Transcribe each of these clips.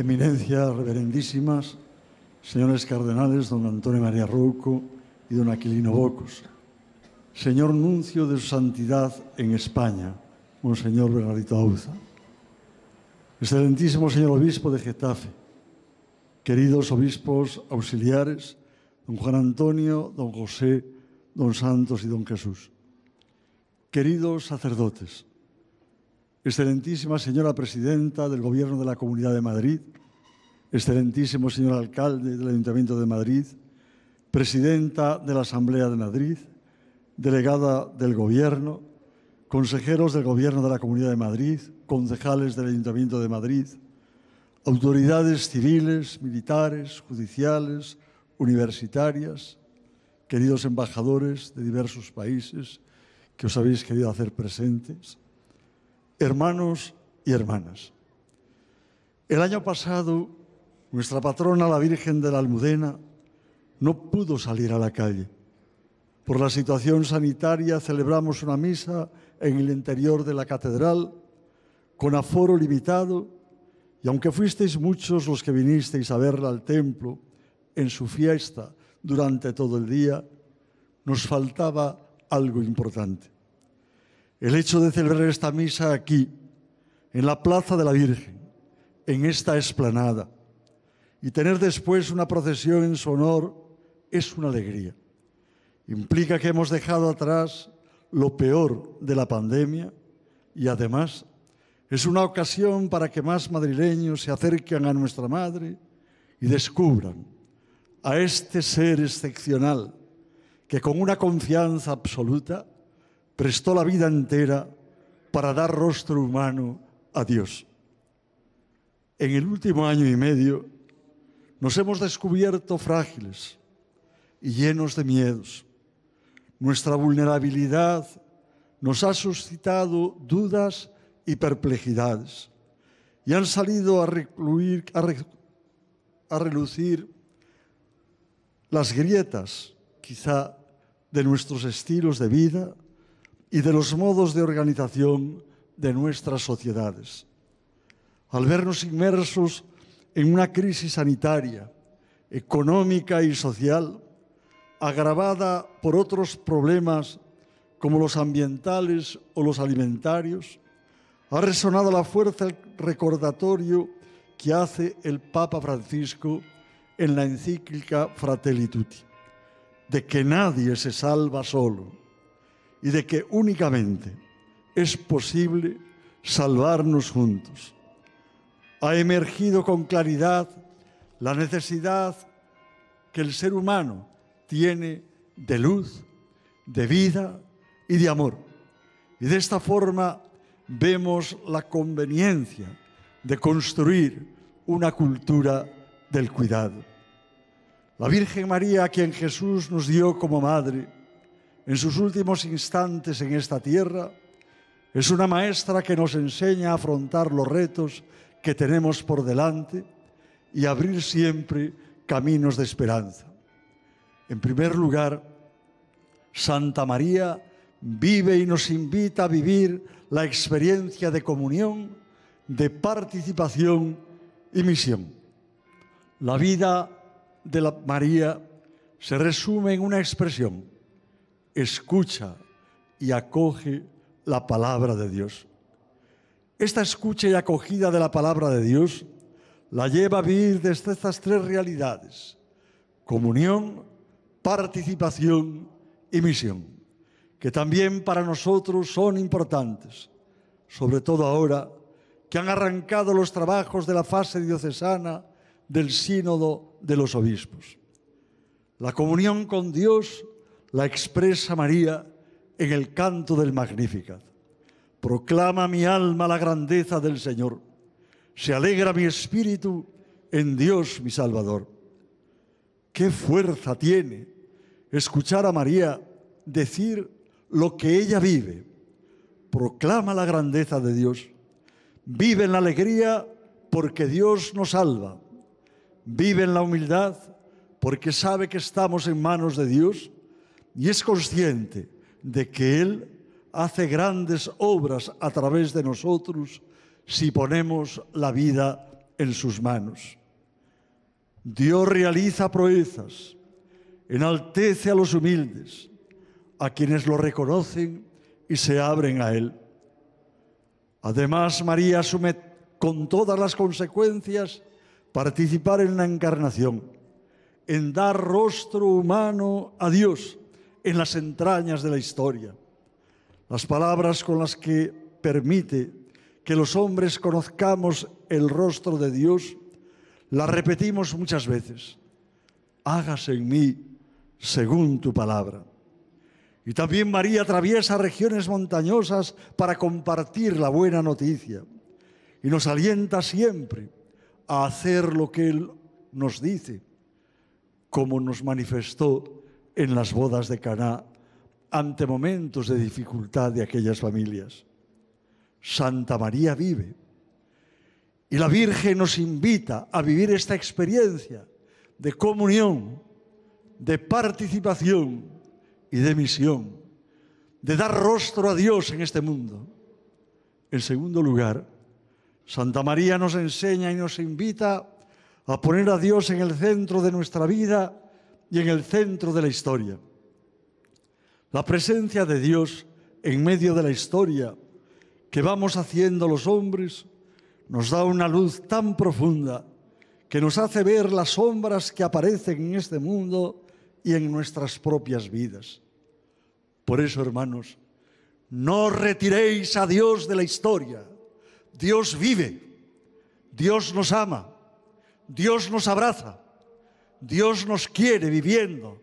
Eminencias reverendísimas, señores cardenales, don Antonio María Rouco y don Aquilino Bocos, señor nuncio de su santidad en España, monseñor Bernardito Auza, excelentísimo señor obispo de Getafe, queridos obispos auxiliares, don Juan Antonio, don José, don Santos y don Jesús, queridos sacerdotes, Excelentísima señora presidenta del Gobierno de la Comunidad de Madrid, excelentísimo señor alcalde del Ayuntamiento de Madrid, presidenta de la Asamblea de Madrid, delegada del Gobierno, consejeros del Gobierno de la Comunidad de Madrid, concejales del Ayuntamiento de Madrid, autoridades civiles, militares, judiciales, universitarias, queridos embajadores de diversos países que os habéis querido hacer presentes, hermanos y hermanas. El año pasado, nuestra patrona, la Virgen de la Almudena, no pudo salir a la calle. Por la situación sanitaria celebramos una misa en el interior de la catedral, con aforo limitado, y aunque fuisteis muchos los que vinisteis a verla al templo en su fiesta durante todo el día, nos faltaba algo importante el hecho de celebrar esta misa aquí, en la Plaza de la Virgen, en esta esplanada, y tener después una procesión en su honor, es una alegría. Implica que hemos dejado atrás lo peor de la pandemia y además es una ocasión para que más madrileños se acerquen a nuestra madre y descubran a este ser excepcional que con una confianza absoluta prestó la vida entera para dar rostro humano a Dios. En el último año y medio nos hemos descubierto frágiles y llenos de miedos. Nuestra vulnerabilidad nos ha suscitado dudas y perplejidades y han salido a, recluir, relucir las grietas quizá de nuestros estilos de vida, y de los modos de organización de nuestras sociedades. Al vernos inmersos en una crisis sanitaria, económica y social, agravada por otros problemas como los ambientales o los alimentarios, ha resonado la fuerza recordatorio que hace el Papa Francisco en la encíclica Fratelli Tutti, de que nadie se salva solo y de que únicamente es posible salvarnos juntos. Ha emergido con claridad la necesidad que el ser humano tiene de luz, de vida y de amor. Y de esta forma vemos la conveniencia de construir una cultura del cuidado. La Virgen María, a quien Jesús nos dio como madre, en sus últimos instantes en esta tierra, es una maestra que nos enseña a afrontar los retos que tenemos por delante y abrir siempre caminos de esperanza. En primer lugar, Santa María vive y nos invita a vivir la experiencia de comunión, de participación y misión. La vida de la María se resume en una expresión, escucha y acoge la palabra de Dios. Esta escucha y acogida de la palabra de Dios la lleva a vivir desde estas tres realidades, comunión, participación y misión, que también para nosotros son importantes, sobre todo ahora que han arrancado los trabajos de la fase diocesana del sínodo de los obispos. La comunión con Dios la expresa María en el canto del Magnificat. Proclama mi alma la grandeza del Señor. Se alegra mi espíritu en Dios mi Salvador. Qué fuerza tiene escuchar a María decir lo que ella vive. Proclama la grandeza de Dios. Vive en la alegría porque Dios nos salva. Vive en la humildad porque sabe que estamos en manos de Dios y es consciente de que Él hace grandes obras a través de nosotros si ponemos la vida en sus manos. Dios realiza proezas, enaltece a los humildes, a quienes lo reconocen y se abren a Él. Además, María asume con todas las consecuencias participar en la encarnación, en dar rostro humano a Dios en las entrañas de la historia. Las palabras con las que permite que los hombres conozcamos el rostro de Dios, las repetimos muchas veces. Hágase en mí según tu palabra. Y también María atraviesa regiones montañosas para compartir la buena noticia. Y nos alienta siempre a hacer lo que Él nos dice, como nos manifestó en las bodas de Caná ante momentos de dificultad de aquellas familias. Santa María vive. Y la Virgen nos invita a vivir esta experiencia de comunión, de participación y de misión, de dar rostro a Dios en este mundo. En segundo lugar, Santa María nos enseña y nos invita a poner a Dios en el centro de nuestra vida y en el centro de la historia. La presencia de Dios en medio de la historia que vamos haciendo los hombres nos da una luz tan profunda que nos hace ver las sombras que aparecen en este mundo y en nuestras propias vidas. Por eso, hermanos, no retiréis a Dios de la historia. Dios vive, Dios nos ama, Dios nos abraza. Dios nos quiere viviendo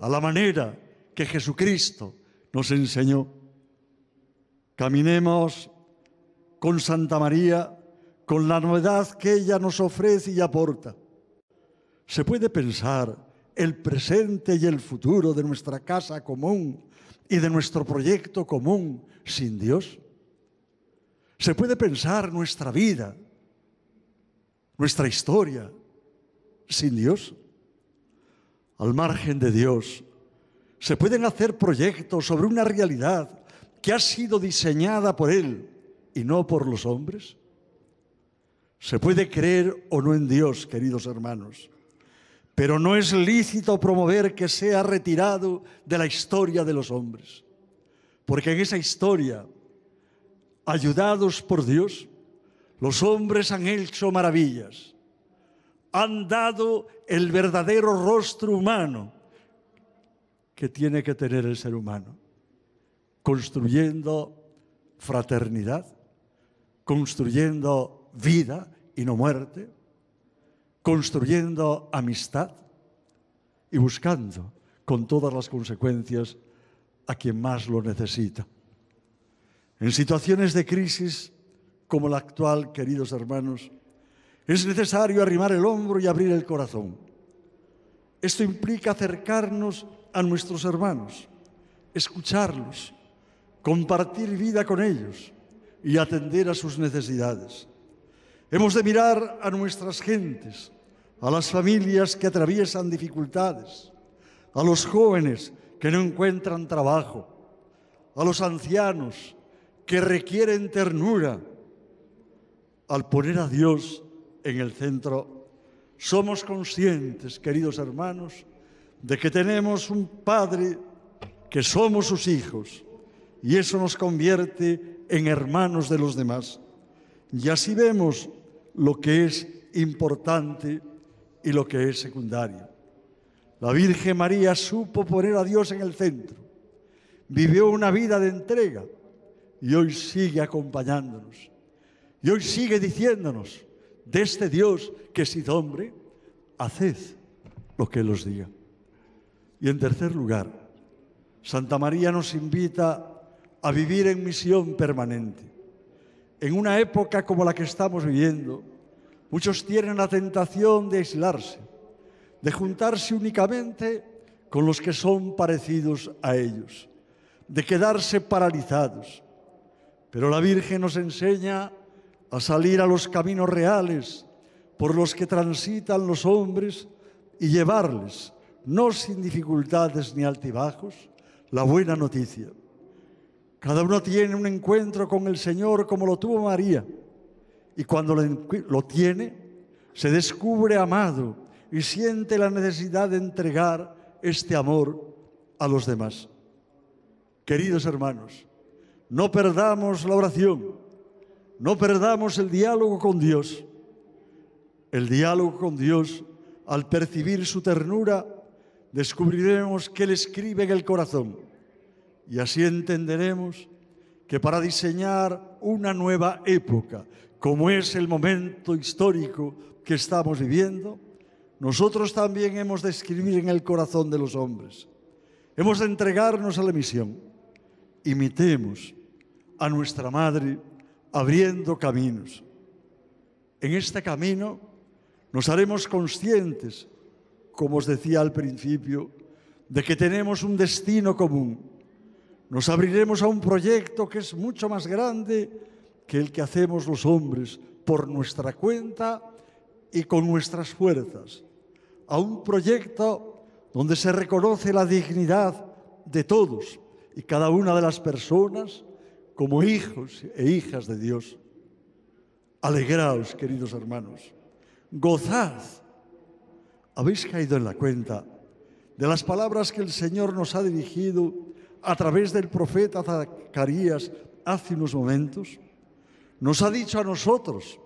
a la manera que Jesucristo nos enseñó. Caminemos con Santa María, con la novedad que ella nos ofrece y aporta. Se puede pensar el presente y el futuro de nuestra casa común y de nuestro proyecto común sin Dios. Se puede pensar nuestra vida, nuestra historia, sin Dios, al margen de Dios. Se pueden hacer proyectos sobre una realidad que ha sido diseñada por Él y no por los hombres. Se puede creer o no en Dios, queridos hermanos, pero no es lícito promover que sea retirado de la historia de los hombres, porque en esa historia, ayudados por Dios, los hombres han hecho maravillas han dado el verdadero rostro humano que tiene que tener el ser humano, construyendo fraternidad, construyendo vida y no muerte, construyendo amistad y buscando con todas las consecuencias a quien más lo necesita. En situaciones de crisis como la actual, queridos hermanos, es necesario arrimar el hombro y abrir el corazón. Esto implica acercarnos a nuestros hermanos, escucharlos, compartir vida con ellos y atender a sus necesidades. Hemos de mirar a nuestras gentes, a las familias que atraviesan dificultades, a los jóvenes que no encuentran trabajo, a los ancianos que requieren ternura. Al poner a Dios en el centro. Somos conscientes, queridos hermanos, de que tenemos un Padre que somos sus hijos y eso nos convierte en hermanos de los demás. Y así vemos lo que es importante y lo que es secundario. La Virgen María supo poner a Dios en el centro, vivió una vida de entrega y hoy sigue acompañándonos. Y hoy sigue diciéndonos, de este Dios que es hombre, haced lo que Él os diga. Y en tercer lugar, Santa María nos invita a vivir en misión permanente. En una época como la que estamos viviendo, muchos tienen la tentación de aislarse, de juntarse únicamente con los que son parecidos a ellos, de quedarse paralizados. Pero la Virgen nos enseña a salir a los caminos reales por los que transitan los hombres y llevarles, no sin dificultades ni altibajos, la buena noticia. Cada uno tiene un encuentro con el Señor como lo tuvo María y cuando lo tiene se descubre amado y siente la necesidad de entregar este amor a los demás. Queridos hermanos, no perdamos la oración no perdamos el diálogo con Dios. El diálogo con Dios, al percibir su ternura, descubriremos que Él escribe en el corazón. Y así entenderemos que para diseñar una nueva época, como es el momento histórico que estamos viviendo, nosotros también hemos de escribir en el corazón de los hombres. Hemos de entregarnos a la misión. Imitemos a nuestra Madre abriendo caminos. En este camino nos haremos conscientes, como os decía al principio, de que tenemos un destino común. Nos abriremos a un proyecto que es mucho más grande que el que hacemos los hombres por nuestra cuenta y con nuestras fuerzas, a un proyecto donde se reconoce la dignidad de todos y cada una de las personas como hijos e hijas de Dios. Alegraos, queridos hermanos, gozad. Habéis caído en la cuenta de las palabras que el Señor nos ha dirigido a través del profeta Zacarías hace unos momentos. Nos ha dicho a nosotros,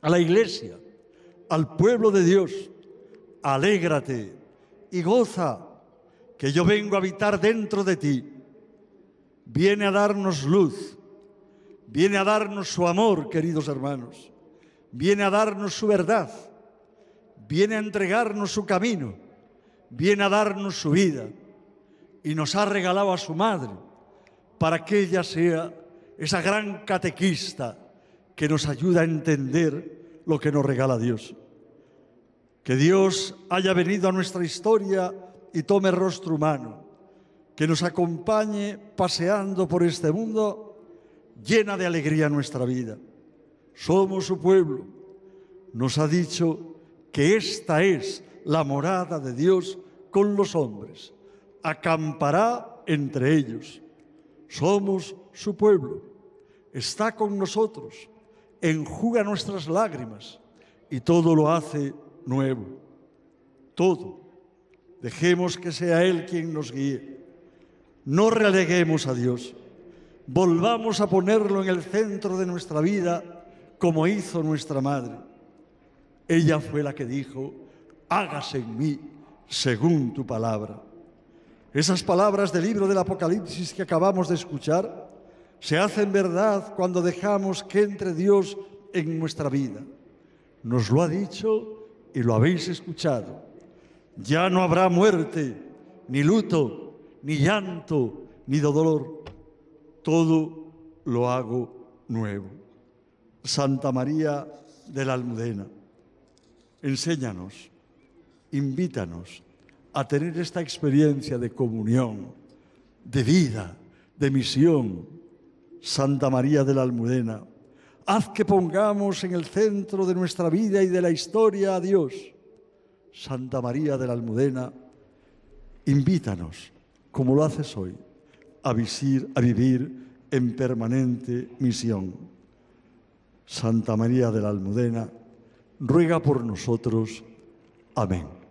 a la iglesia, al pueblo de Dios, alégrate y goza, que yo vengo a habitar dentro de ti viene a darnos luz, viene a darnos su amor, queridos hermanos, viene a darnos su verdad, viene a entregarnos su camino, viene a darnos su vida y nos ha regalado a su madre para que ella sea esa gran catequista que nos ayuda a entender lo que nos regala Dios. Que Dios haya venido a nuestra historia y tome rostro humano que nos acompañe paseando por este mundo llena de alegría nuestra vida. Somos su pueblo. Nos ha dicho que esta es la morada de Dios con los hombres. Acampará entre ellos. Somos su pueblo. Está con nosotros. Enjuga nuestras lágrimas y todo lo hace nuevo. Todo. Dejemos que sea Él quien nos guíe no releguemos a Dios. Volvamos a ponerlo en el centro de nuestra vida como hizo nuestra madre. Ella fue la que dijo, hágase en mí según tu palabra. Esas palabras del libro del Apocalipsis que acabamos de escuchar se hacen verdad cuando dejamos que entre Dios en nuestra vida. Nos lo ha dicho y lo habéis escuchado. Ya no habrá muerte, ni luto, ni llanto, ni dolor. Todo lo hago nuevo. Santa María de la Almudena, enséñanos, invítanos a tener esta experiencia de comunión, de vida, de misión. Santa María de la Almudena, haz que pongamos en el centro de nuestra vida y de la historia a Dios. Santa María de la Almudena, invítanos como lo haces hoy, a, visir, a vivir en permanente misión. Santa María de la Almudena, ruega por nosotros. Amén.